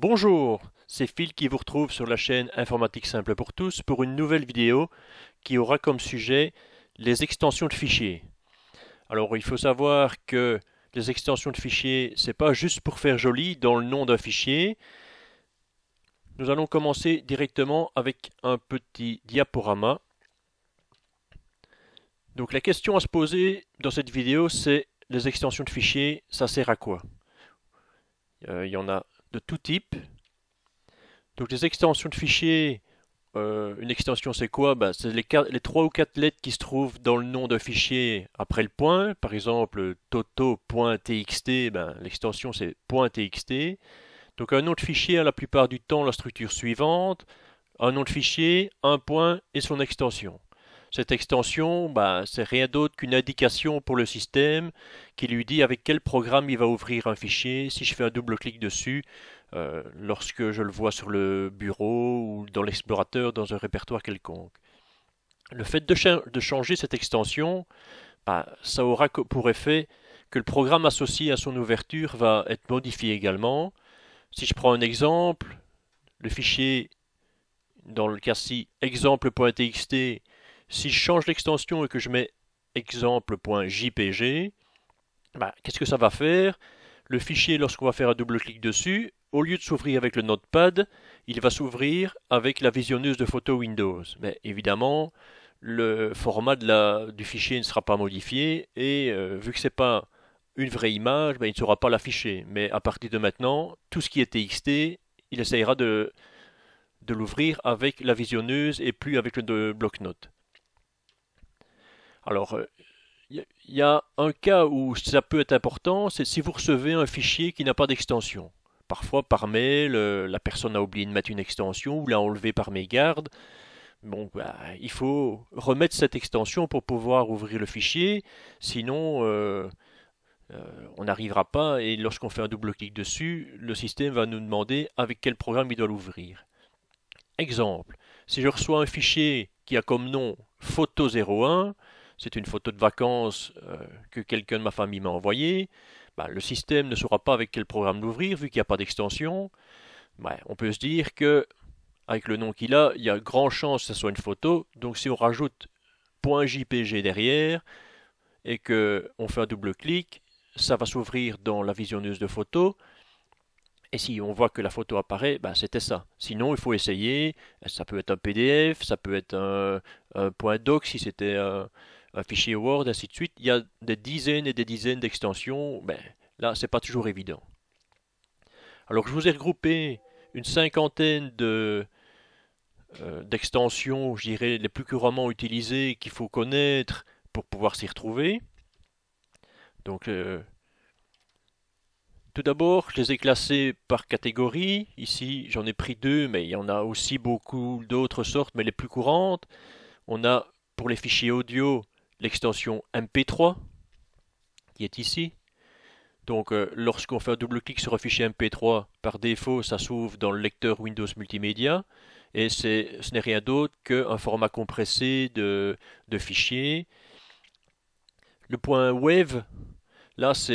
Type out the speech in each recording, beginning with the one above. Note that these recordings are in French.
Bonjour, c'est Phil qui vous retrouve sur la chaîne Informatique Simple pour tous pour une nouvelle vidéo qui aura comme sujet les extensions de fichiers. Alors il faut savoir que les extensions de fichiers, c'est pas juste pour faire joli dans le nom d'un fichier. Nous allons commencer directement avec un petit diaporama. Donc la question à se poser dans cette vidéo, c'est les extensions de fichiers, ça sert à quoi euh, Il y en a de tout type. Donc les extensions de fichiers, euh, une extension c'est quoi ben, C'est les, trois 3 ou 4 lettres qui se trouvent dans le nom d'un fichier après le point. Par exemple, toto.txt, ben, l'extension c'est .txt. Donc un nom de fichier a hein, la plupart du temps la structure suivante. Un nom de fichier, un point et son extension. Cette extension, bah, c'est rien d'autre qu'une indication pour le système qui lui dit avec quel programme il va ouvrir un fichier. Si je fais un double clic dessus, euh, lorsque je le vois sur le bureau ou dans l'explorateur, dans un répertoire quelconque. Le fait de, changer cette extension, bah, ça aura pour effet que le programme associé à son ouverture va être modifié également. Si je prends un exemple, le fichier dans le cas-ci exemple.txt si je change l'extension et que je mets exemple.jpg, bah, qu'est-ce que ça va faire Le fichier, lorsqu'on va faire un double clic dessus, au lieu de s'ouvrir avec le notepad, il va s'ouvrir avec la visionneuse de photo Windows. Mais évidemment, le format du fichier ne sera pas modifié et euh, vu que ce n'est pas une vraie image, bah, il ne saura pas l'afficher. Mais à partir de maintenant, tout ce qui est TXT, il essayera de, de l'ouvrir avec la visionneuse et plus avec le bloc-notes. Alors, il euh, y a un cas où ça peut être important, c'est si vous recevez un fichier qui n'a pas d'extension. Parfois, par mail, euh, la personne a oublié de mettre une extension ou l'a enlevée par mégarde. Bon, bah, il faut remettre cette extension pour pouvoir ouvrir le fichier, sinon euh, on n'arrivera pas et lorsqu'on fait un double clic dessus, le système va nous demander avec quel programme il doit l'ouvrir. Exemple, si je reçois un fichier qui a comme nom photo 01, c'est une photo de vacances euh, que quelqu'un de ma famille m'a envoyée, bah, le système ne saura pas avec quel programme l'ouvrir vu qu'il n'y a pas d'extension. Bah, on peut se dire que avec le nom qu'il a, il y a grand chance que ce soit une photo. Donc si on rajoute .jpg derrière et que on fait un double clic, ça va s'ouvrir dans la visionneuse de photos. Et si on voit que la photo apparaît, bah, c'était ça. Sinon, il faut essayer. Ça peut être un PDF, ça peut être un, doc si c'était un, un fichier Word, ainsi de suite. Il y a des dizaines et des dizaines d'extensions. Ben, là, c'est pas toujours évident. Alors, je vous ai regroupé une cinquantaine de, euh, d'extensions, je dirais, les plus couramment utilisées qu'il faut connaître pour pouvoir s'y retrouver. Donc, euh, tout d'abord, je les ai classées par catégorie. Ici, j'en ai pris deux, mais il y en a aussi beaucoup d'autres sortes, mais les plus courantes. On a pour les fichiers audio l'extension MP3 qui est ici. Donc euh, lorsqu'on fait un double clic sur un fichier MP3, par défaut ça s'ouvre dans le lecteur Windows Multimédia et ce n'est rien d'autre qu'un format compressé de, fichiers. Le point Wave, là ça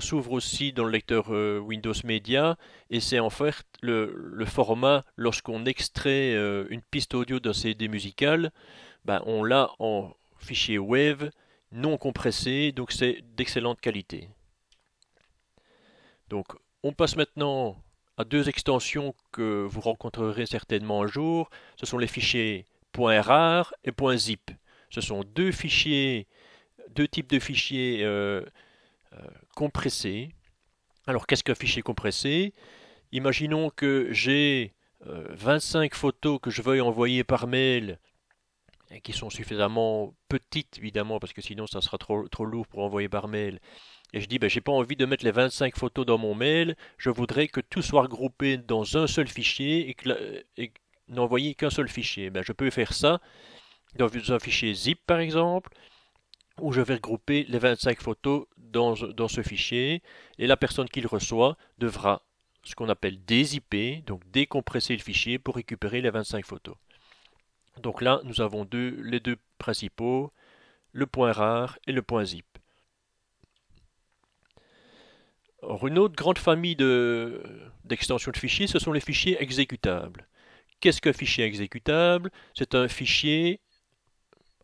s'ouvre aussi dans le lecteur euh, Windows Media et c'est en fait le, format lorsqu'on extrait euh, une piste audio d'un CD musical, ben, on l'a en, fichier wave non compressé, donc c'est d'excellente qualité. Donc on passe maintenant à deux extensions que vous rencontrerez certainement un jour. Ce sont les fichiers .rar et .zip. Ce sont deux fichiers, deux types de fichiers euh, euh, compressés. Alors qu'est-ce qu'un fichier compressé Imaginons que j'ai 25 euh, photos que je veuille envoyer par mail qui sont suffisamment petites évidemment parce que sinon ça sera trop, lourd pour envoyer par mail. Et je dis ben j'ai pas envie de mettre les 25 photos dans mon mail, je voudrais que tout soit regroupé dans un seul fichier et, que, n'envoyer qu'un seul fichier. Ben, je peux faire ça dans un fichier zip par exemple où je vais regrouper les 25 photos dans, dans ce fichier et la personne qui le reçoit devra ce qu'on appelle dézipper, donc décompresser le fichier pour récupérer les 25 photos. Donc là, nous avons deux, les deux principaux, le point rare et le point zip. Or, une autre grande famille d'extensions de, fichiers, ce sont les fichiers exécutables. Qu'est-ce qu'un fichier exécutable C'est un fichier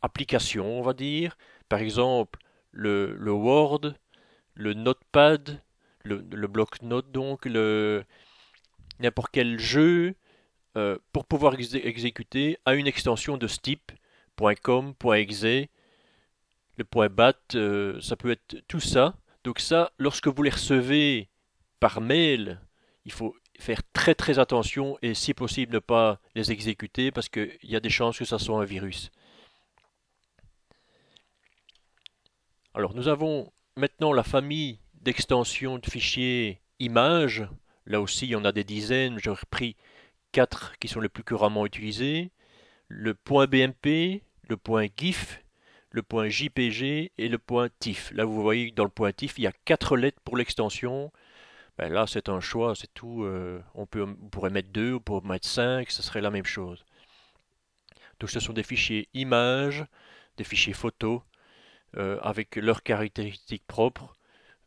application, on va dire. Par exemple, le, Word, le Notepad, le, le bloc-notes donc, n'importe quel jeu, euh, pour pouvoir exécuter à une extension de ce type, le .bat, euh, ça peut être tout ça. Donc ça, lorsque vous les recevez par mail, il faut faire très très attention et si possible ne pas les exécuter parce qu'il y a des chances que ça soit un virus. Alors nous avons maintenant la famille d'extensions de fichiers images. Là aussi, il y en a des dizaines. J'ai repris quatre qui sont les plus couramment utilisés, le point .bmp, le point .gif, le point .jpg et le point .tif. Là, vous voyez, que dans le point .tif, il y a quatre lettres pour l'extension. Ben là, c'est un choix, c'est tout. Euh, on, pourrait mettre deux, on pourrait mettre cinq, ce serait la même chose. Donc, ce sont des fichiers images, des fichiers photos, euh, avec leurs caractéristiques propres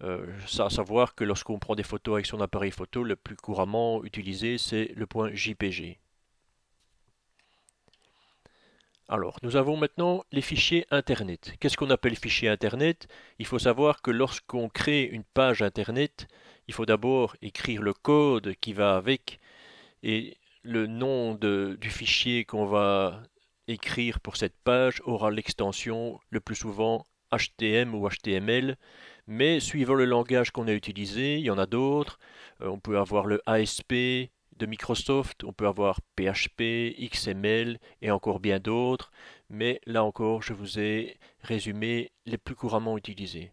à euh, savoir que lorsqu'on prend des photos avec son appareil photo, le plus couramment utilisé, c'est le point JPG. Alors, nous avons maintenant les fichiers Internet. Qu'est-ce qu'on appelle fichier Internet Il faut savoir que lorsqu'on crée une page Internet, il faut d'abord écrire le code qui va avec et le nom du fichier qu'on va écrire pour cette page aura l'extension le plus souvent HTM ou HTML mais suivant le langage qu'on a utilisé, il y en a d'autres. Euh, on peut avoir le ASP de Microsoft, on peut avoir PHP, XML et encore bien d'autres. Mais là encore, je vous ai résumé les plus couramment utilisés.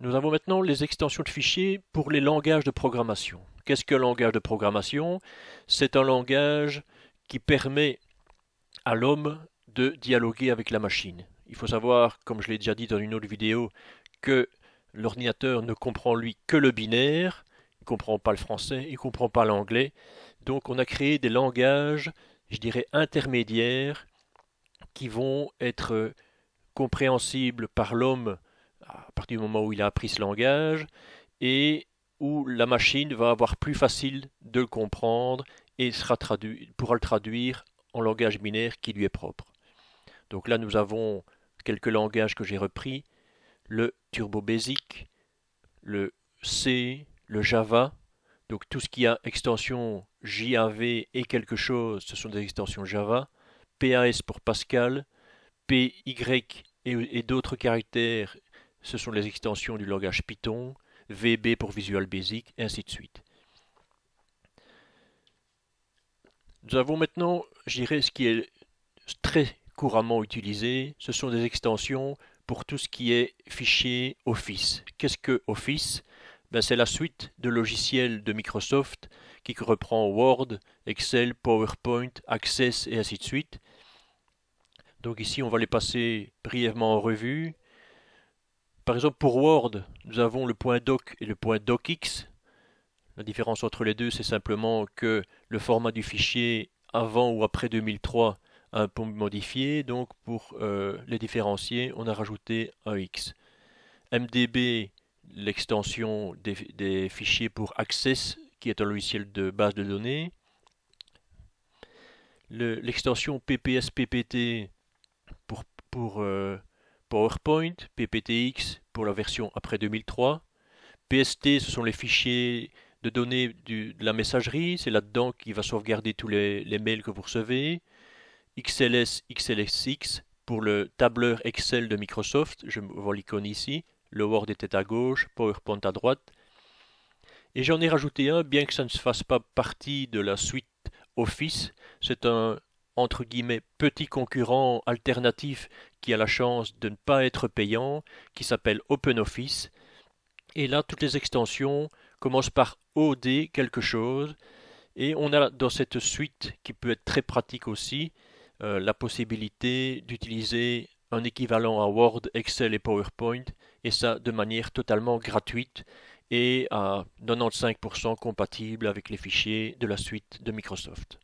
Nous avons maintenant les extensions de fichiers pour les langages de programmation. Qu'est-ce qu'un langage de programmation C'est un langage qui permet à l'homme de dialoguer avec la machine. Il faut savoir, comme je l'ai déjà dit dans une autre vidéo, que l'ordinateur ne comprend lui que le binaire, il ne comprend pas le français, il ne comprend pas l'anglais. Donc on a créé des langages, je dirais, intermédiaires qui vont être euh, compréhensibles par l'homme à partir du moment où il a appris ce langage et où la machine va avoir plus facile de le comprendre et sera pourra le traduire en langage binaire qui lui est propre. Donc là, nous avons quelques langages que j'ai repris, le Turbo Basic, le C, le Java. Donc tout ce qui a extension JAV et quelque chose, ce sont des extensions Java. PAS pour Pascal, PY et, et d'autres caractères, ce sont les extensions du langage Python, VB pour Visual Basic, et ainsi de suite. Nous avons maintenant, je dirais, ce qui est très couramment utilisés, ce sont des extensions pour tout ce qui est fichier Office. Qu'est-ce que Office ben, C'est la suite de logiciels de Microsoft qui reprend Word, Excel, PowerPoint, Access et ainsi de suite. Donc ici, on va les passer brièvement en revue. Par exemple, pour Word, nous avons le point doc et le point docx. La différence entre les deux, c'est simplement que le format du fichier avant ou après 2003 un euh, pont modifié, donc pour euh, les différencier, on a rajouté un X. MDB, l'extension des, fichiers pour Access, qui est un logiciel de base de données. L'extension PPS-PPT pour, euh, PowerPoint, PPTX pour la version après 2003. PST, ce sont les fichiers de données de la messagerie, c'est là-dedans qu'il va sauvegarder tous les, les, mails que vous recevez. XLS, XLSX pour le tableur Excel de Microsoft, je vois l'icône ici, le Word était à gauche, PowerPoint à droite. Et j'en ai rajouté un, bien que ça ne fasse pas partie de la suite Office, c'est un entre guillemets petit concurrent alternatif qui a la chance de ne pas être payant, qui s'appelle OpenOffice. Et là, toutes les extensions commencent par OD quelque chose. Et on a dans cette suite, qui peut être très pratique aussi, euh, la possibilité d'utiliser un équivalent à Word, Excel et PowerPoint, et ça de manière totalement gratuite et à 95% compatible avec les fichiers de la suite de Microsoft.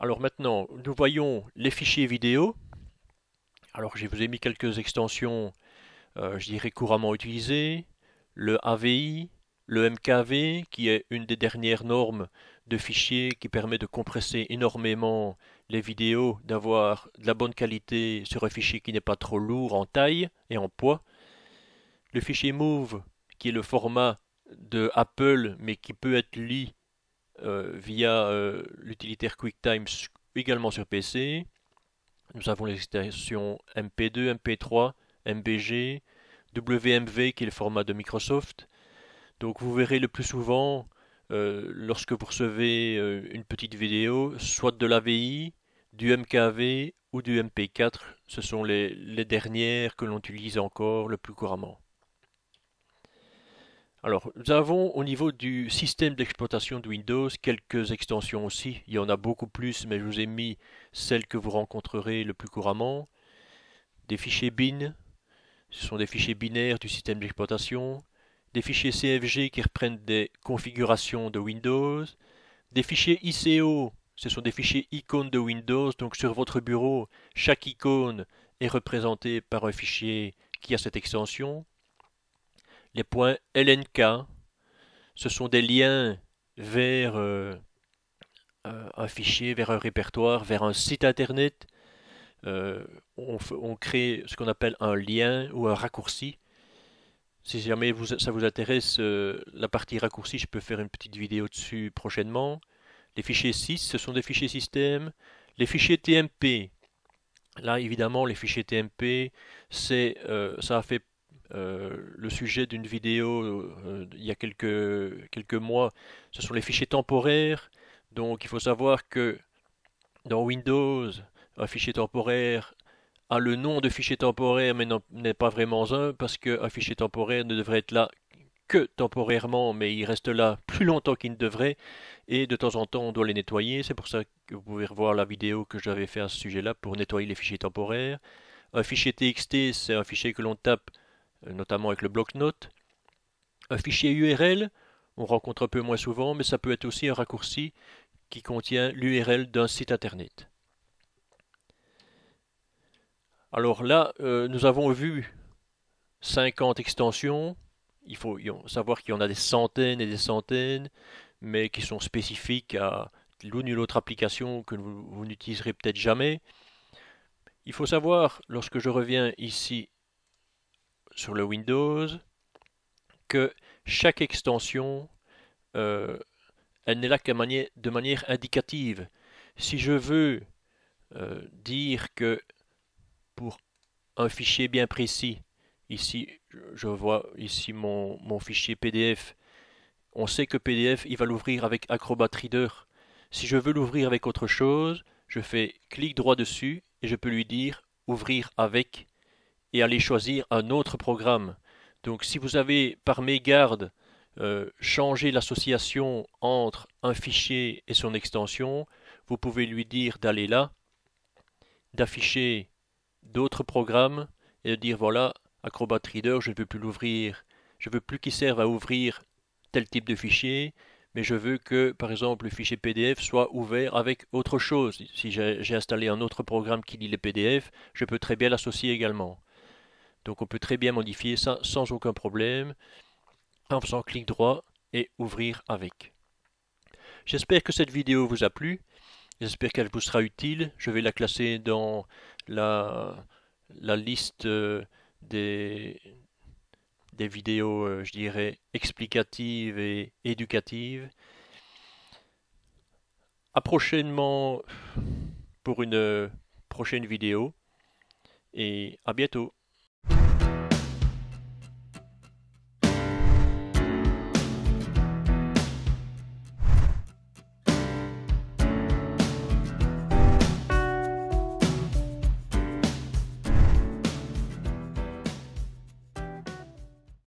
Alors maintenant, nous voyons les fichiers vidéo. Alors je vous ai mis quelques extensions, euh, je dirais couramment utilisées, le AVI, le MKV, qui est une des dernières normes de fichiers qui permet de compresser énormément les vidéos, d'avoir de la bonne qualité sur un fichier qui n'est pas trop lourd en taille et en poids. Le fichier Move, qui est le format de Apple, mais qui peut être lu euh, via euh, l'utilitaire QuickTime également sur PC. Nous avons les extensions MP2, MP3, MBG, WMV qui est le format de Microsoft. Donc vous verrez le plus souvent euh, lorsque vous recevez euh, une petite vidéo, soit de l'AVI, du MKV ou du MP4, ce sont les, les dernières que l'on utilise encore le plus couramment. Alors, nous avons au niveau du système d'exploitation de Windows quelques extensions aussi. Il y en a beaucoup plus, mais je vous ai mis celles que vous rencontrerez le plus couramment. Des fichiers bin, ce sont des fichiers binaires du système d'exploitation des fichiers CFG qui reprennent des configurations de Windows, des fichiers ICO, ce sont des fichiers icônes de Windows, donc sur votre bureau, chaque icône est représentée par un fichier qui a cette extension. Les points LNK, ce sont des liens vers euh, euh, un fichier, vers un répertoire, vers un site internet. Euh, on crée ce qu'on appelle un lien ou un raccourci si jamais ça vous intéresse, euh, la partie raccourci, je peux faire une petite vidéo dessus prochainement. Les fichiers 6, ce sont des fichiers système. Les fichiers TMP, là évidemment, les fichiers TMP, c'est, euh, ça a fait euh, le sujet d'une vidéo il y a quelques mois. Ce sont les fichiers temporaires. Donc il faut savoir que dans Windows, un fichier temporaire, a ah, le nom de fichier temporaire mais n'est pas vraiment un parce qu'un fichier temporaire ne devrait être là que temporairement mais il reste là plus longtemps qu'il ne devrait et de temps en temps on doit les nettoyer. C'est pour ça que vous pouvez revoir la vidéo que j'avais fait à ce sujet là pour nettoyer les fichiers temporaires. Un fichier TXT c'est un fichier que l'on tape euh, notamment avec le bloc-notes. Un fichier URL on rencontre un peu moins souvent mais ça peut être aussi un raccourci qui contient l'URL d'un site internet. Alors là, euh, nous avons vu 50 extensions. Il faut savoir qu'il y en a des centaines et des centaines, mais qui sont spécifiques à l'une ou l'autre application que vous, n'utiliserez peut-être jamais. Il faut savoir, lorsque je reviens ici sur le Windows, que chaque extension, euh, elle n'est là que de manière indicative. Si je veux euh, dire que pour un fichier bien précis. Ici, je vois ici mon, fichier PDF. On sait que PDF, il va l'ouvrir avec Acrobat Reader. Si je veux l'ouvrir avec autre chose, je fais clic droit dessus et je peux lui dire ouvrir avec et aller choisir un autre programme. Donc si vous avez par mégarde euh, changé l'association entre un fichier et son extension, vous pouvez lui dire d'aller là, d'afficher d'autres programmes et de dire voilà, Acrobat Reader, je ne veux plus l'ouvrir. Je veux plus qu'il serve à ouvrir tel type de fichier, mais je veux que, par exemple, le fichier PDF soit ouvert avec autre chose. Si j'ai installé un autre programme qui lit les PDF, je peux très bien l'associer également. Donc on peut très bien modifier ça sans aucun problème en faisant clic droit et ouvrir avec. J'espère que cette vidéo vous a plu. J'espère qu'elle vous sera utile. Je vais la classer dans la, la liste euh, des, des vidéos, euh, je dirais, explicatives et éducatives. À prochainement pour une euh, prochaine vidéo et à bientôt.